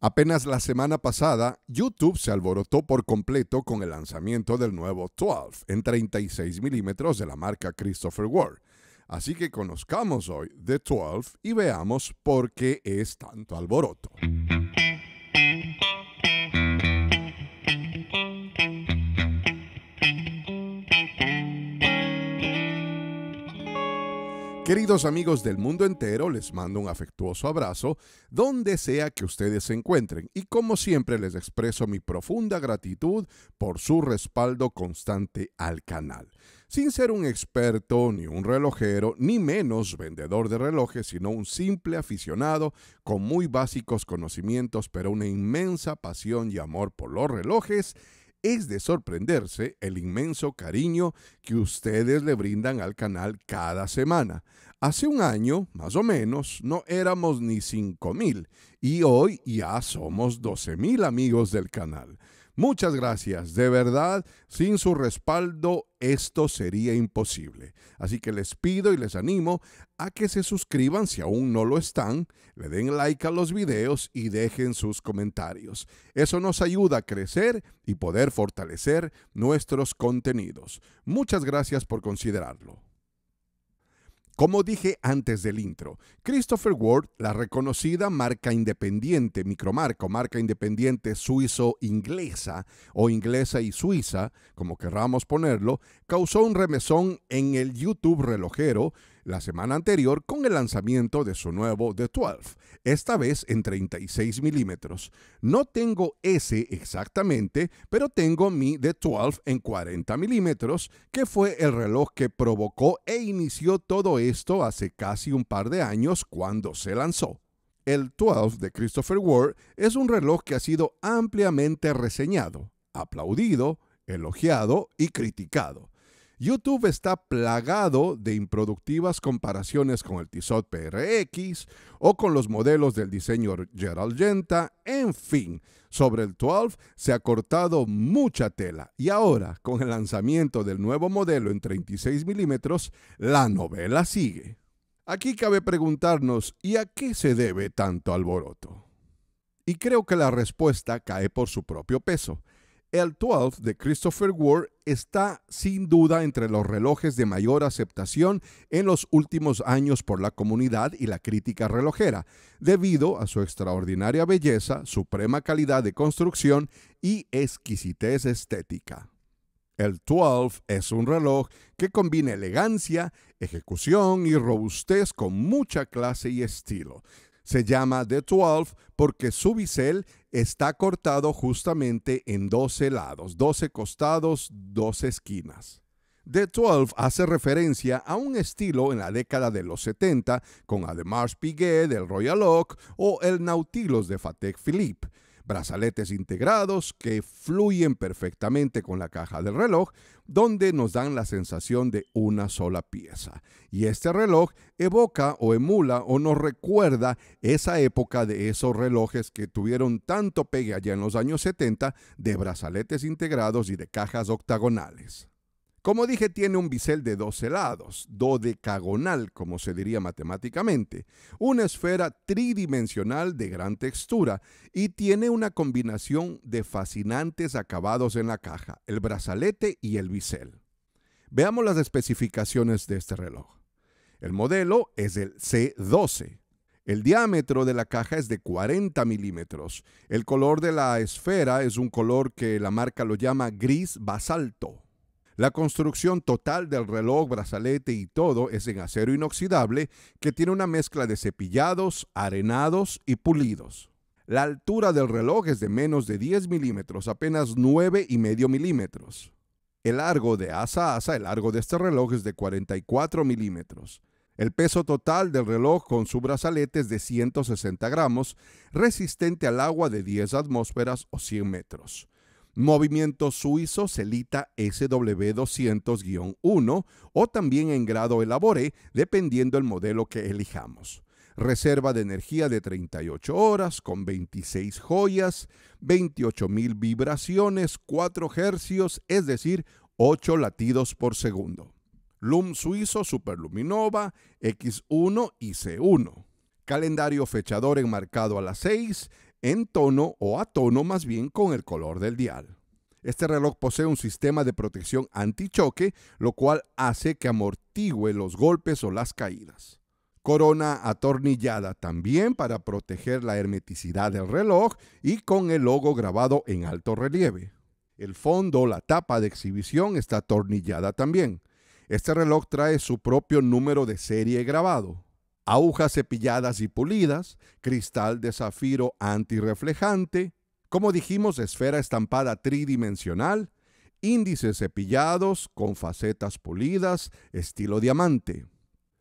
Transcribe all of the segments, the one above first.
Apenas la semana pasada, YouTube se alborotó por completo con el lanzamiento del nuevo 12 en 36 milímetros de la marca Christopher Ward. Así que conozcamos hoy The 12 y veamos por qué es tanto alboroto. Queridos amigos del mundo entero, les mando un afectuoso abrazo donde sea que ustedes se encuentren y como siempre les expreso mi profunda gratitud por su respaldo constante al canal. Sin ser un experto, ni un relojero, ni menos vendedor de relojes, sino un simple aficionado con muy básicos conocimientos, pero una inmensa pasión y amor por los relojes, es de sorprenderse el inmenso cariño que ustedes le brindan al canal cada semana. Hace un año, más o menos, no éramos ni 5.000 y hoy ya somos 12.000 amigos del canal. Muchas gracias. De verdad, sin su respaldo esto sería imposible. Así que les pido y les animo a que se suscriban si aún no lo están, le den like a los videos y dejen sus comentarios. Eso nos ayuda a crecer y poder fortalecer nuestros contenidos. Muchas gracias por considerarlo. Como dije antes del intro, Christopher Ward, la reconocida marca independiente, micromarca o marca independiente suizo-inglesa o inglesa y suiza, como querramos ponerlo, causó un remesón en el YouTube relojero la semana anterior con el lanzamiento de su nuevo The 12, esta vez en 36 milímetros. No tengo ese exactamente, pero tengo mi The 12 en 40 milímetros, que fue el reloj que provocó e inició todo esto hace casi un par de años cuando se lanzó. El 12 de Christopher Ward es un reloj que ha sido ampliamente reseñado, aplaudido, elogiado y criticado. YouTube está plagado de improductivas comparaciones con el Tissot PRX o con los modelos del diseño Gerald Genta. En fin, sobre el 12 se ha cortado mucha tela y ahora, con el lanzamiento del nuevo modelo en 36 milímetros, la novela sigue. Aquí cabe preguntarnos, ¿y a qué se debe tanto alboroto? Y creo que la respuesta cae por su propio peso. El 12 de Christopher Ward está sin duda entre los relojes de mayor aceptación en los últimos años por la comunidad y la crítica relojera, debido a su extraordinaria belleza, suprema calidad de construcción y exquisitez estética. El 12 es un reloj que combina elegancia, ejecución y robustez con mucha clase y estilo. Se llama The Twelve porque su bisel está cortado justamente en 12 lados, 12 costados, 12 esquinas. The Twelve hace referencia a un estilo en la década de los 70 con Ademars Piguet del Royal Oak o el Nautilus de Fateh Philippe brazaletes integrados que fluyen perfectamente con la caja del reloj, donde nos dan la sensación de una sola pieza. Y este reloj evoca o emula o nos recuerda esa época de esos relojes que tuvieron tanto pegue allá en los años 70 de brazaletes integrados y de cajas octagonales. Como dije, tiene un bisel de 12 lados, dodecagonal, como se diría matemáticamente, una esfera tridimensional de gran textura y tiene una combinación de fascinantes acabados en la caja, el brazalete y el bisel. Veamos las especificaciones de este reloj. El modelo es el C12. El diámetro de la caja es de 40 milímetros. El color de la esfera es un color que la marca lo llama gris basalto. La construcción total del reloj, brazalete y todo es en acero inoxidable que tiene una mezcla de cepillados, arenados y pulidos. La altura del reloj es de menos de 10 milímetros, apenas 9 y medio milímetros. El largo de asa a asa, el largo de este reloj es de 44 milímetros. El peso total del reloj con su brazalete es de 160 gramos, resistente al agua de 10 atmósferas o 100 metros movimiento suizo Celita SW200-1 o también en grado Elabore, dependiendo el modelo que elijamos. Reserva de energía de 38 horas con 26 joyas, 28.000 vibraciones, 4 hercios, es decir, 8 latidos por segundo. Lum suizo Superluminova X1 y C1. Calendario fechador enmarcado a las 6, en tono o a tono más bien con el color del dial. Este reloj posee un sistema de protección antichoque, lo cual hace que amortigüe los golpes o las caídas. Corona atornillada también para proteger la hermeticidad del reloj y con el logo grabado en alto relieve. El fondo, la tapa de exhibición está atornillada también. Este reloj trae su propio número de serie grabado agujas cepilladas y pulidas, cristal de zafiro antirreflejante, como dijimos, esfera estampada tridimensional, índices cepillados con facetas pulidas, estilo diamante.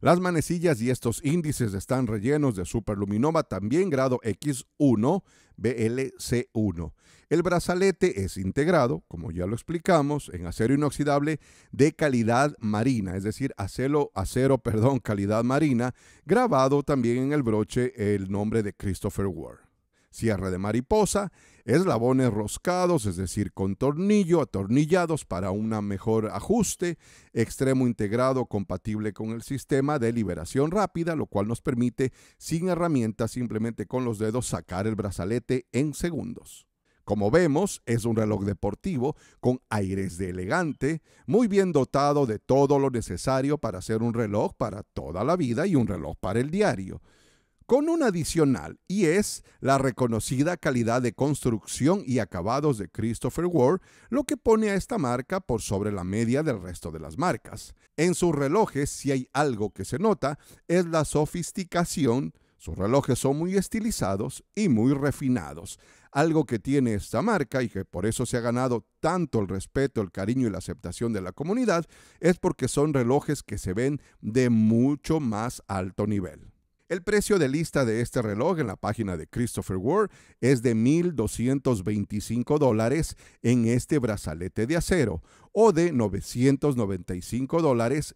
Las manecillas y estos índices están rellenos de superluminoma también grado X1 BLC1. El brazalete es integrado, como ya lo explicamos, en acero inoxidable de calidad marina, es decir, acero, acero perdón, calidad marina, grabado también en el broche el nombre de Christopher Ward cierre de mariposa, eslabones roscados, es decir, con tornillo, atornillados para un mejor ajuste, extremo integrado compatible con el sistema de liberación rápida, lo cual nos permite, sin herramientas, simplemente con los dedos sacar el brazalete en segundos. Como vemos, es un reloj deportivo con aires de elegante, muy bien dotado de todo lo necesario para hacer un reloj para toda la vida y un reloj para el diario con un adicional, y es la reconocida calidad de construcción y acabados de Christopher Ward, lo que pone a esta marca por sobre la media del resto de las marcas. En sus relojes, si hay algo que se nota, es la sofisticación. Sus relojes son muy estilizados y muy refinados, algo que tiene esta marca y que por eso se ha ganado tanto el respeto, el cariño y la aceptación de la comunidad, es porque son relojes que se ven de mucho más alto nivel. El precio de lista de este reloj en la página de Christopher Ward es de 1.225 en este brazalete de acero o de 995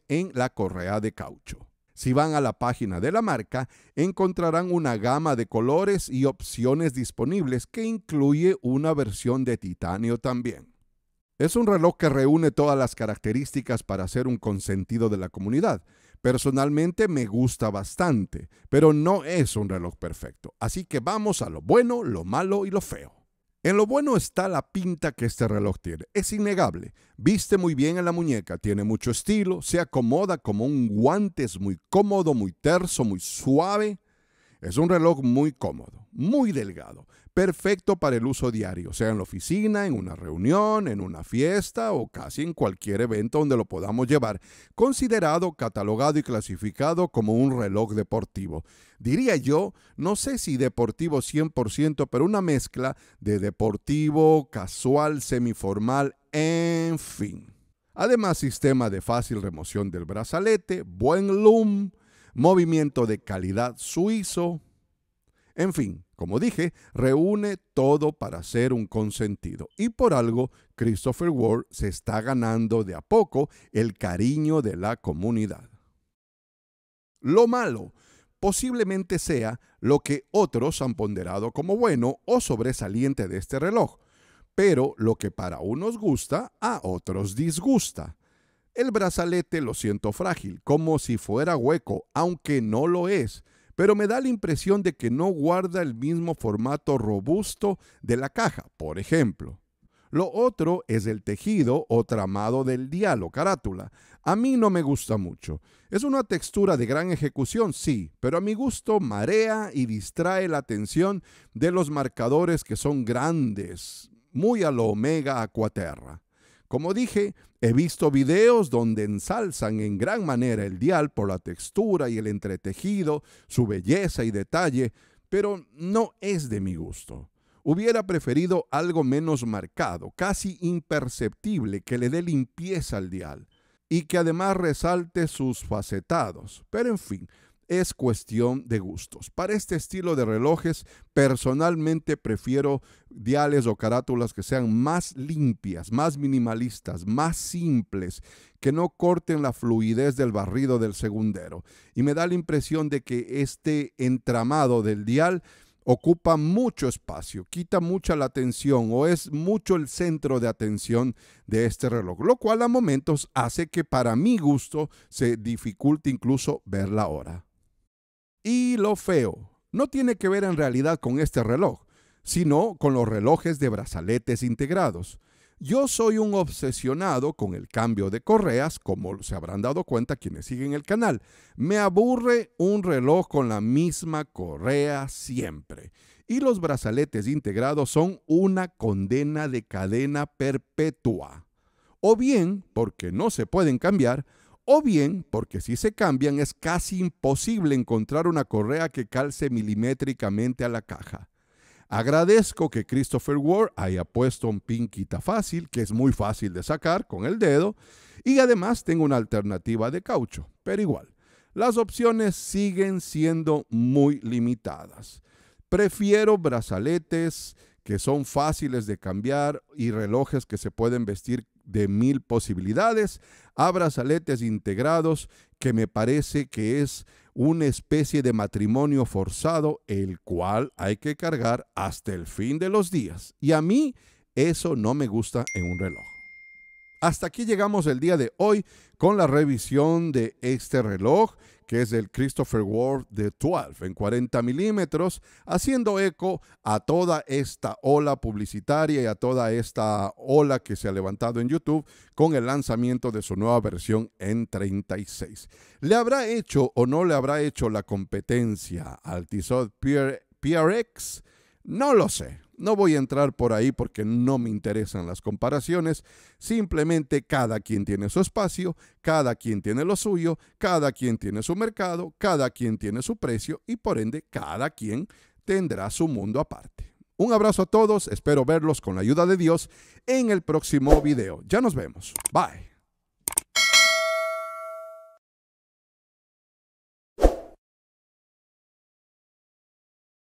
en la correa de caucho. Si van a la página de la marca, encontrarán una gama de colores y opciones disponibles que incluye una versión de titanio también. Es un reloj que reúne todas las características para ser un consentido de la comunidad, Personalmente me gusta bastante, pero no es un reloj perfecto. Así que vamos a lo bueno, lo malo y lo feo. En lo bueno está la pinta que este reloj tiene. Es innegable. Viste muy bien en la muñeca, tiene mucho estilo, se acomoda como un guante, es muy cómodo, muy terso, muy suave. Es un reloj muy cómodo, muy delgado, perfecto para el uso diario, sea en la oficina, en una reunión, en una fiesta o casi en cualquier evento donde lo podamos llevar, considerado, catalogado y clasificado como un reloj deportivo. Diría yo, no sé si deportivo 100%, pero una mezcla de deportivo, casual, semiformal, en fin. Además, sistema de fácil remoción del brazalete, buen loom, movimiento de calidad suizo. En fin, como dije, reúne todo para ser un consentido. Y por algo, Christopher Ward se está ganando de a poco el cariño de la comunidad. Lo malo posiblemente sea lo que otros han ponderado como bueno o sobresaliente de este reloj, pero lo que para unos gusta, a otros disgusta. El brazalete lo siento frágil, como si fuera hueco, aunque no lo es, pero me da la impresión de que no guarda el mismo formato robusto de la caja, por ejemplo. Lo otro es el tejido o tramado del dial carátula. A mí no me gusta mucho. Es una textura de gran ejecución, sí, pero a mi gusto marea y distrae la atención de los marcadores que son grandes, muy a lo Omega Acuaterra. Como dije, he visto videos donde ensalzan en gran manera el dial por la textura y el entretejido, su belleza y detalle, pero no es de mi gusto. Hubiera preferido algo menos marcado, casi imperceptible, que le dé limpieza al dial y que además resalte sus facetados. Pero en fin, es cuestión de gustos. Para este estilo de relojes, personalmente prefiero diales o carátulas que sean más limpias, más minimalistas, más simples, que no corten la fluidez del barrido del segundero. Y me da la impresión de que este entramado del dial ocupa mucho espacio, quita mucha la atención o es mucho el centro de atención de este reloj, lo cual a momentos hace que para mi gusto se dificulte incluso ver la hora. Y lo feo no tiene que ver en realidad con este reloj, sino con los relojes de brazaletes integrados. Yo soy un obsesionado con el cambio de correas, como se habrán dado cuenta quienes siguen el canal. Me aburre un reloj con la misma correa siempre. Y los brazaletes integrados son una condena de cadena perpetua. O bien, porque no se pueden cambiar, o bien, porque si se cambian es casi imposible encontrar una correa que calce milimétricamente a la caja. Agradezco que Christopher Ward haya puesto un pin fácil, que es muy fácil de sacar con el dedo, y además tengo una alternativa de caucho, pero igual, las opciones siguen siendo muy limitadas. Prefiero brazaletes, que son fáciles de cambiar y relojes que se pueden vestir de mil posibilidades, abrazaletes integrados que me parece que es una especie de matrimonio forzado el cual hay que cargar hasta el fin de los días. Y a mí eso no me gusta en un reloj. Hasta aquí llegamos el día de hoy con la revisión de este reloj que es el Christopher Ward de 12 en 40 milímetros, haciendo eco a toda esta ola publicitaria y a toda esta ola que se ha levantado en YouTube con el lanzamiento de su nueva versión en 36. ¿Le habrá hecho o no le habrá hecho la competencia al Tissot PRX? No lo sé, no voy a entrar por ahí porque no me interesan las comparaciones, simplemente cada quien tiene su espacio, cada quien tiene lo suyo, cada quien tiene su mercado, cada quien tiene su precio y por ende cada quien tendrá su mundo aparte. Un abrazo a todos, espero verlos con la ayuda de Dios en el próximo video. Ya nos vemos. Bye.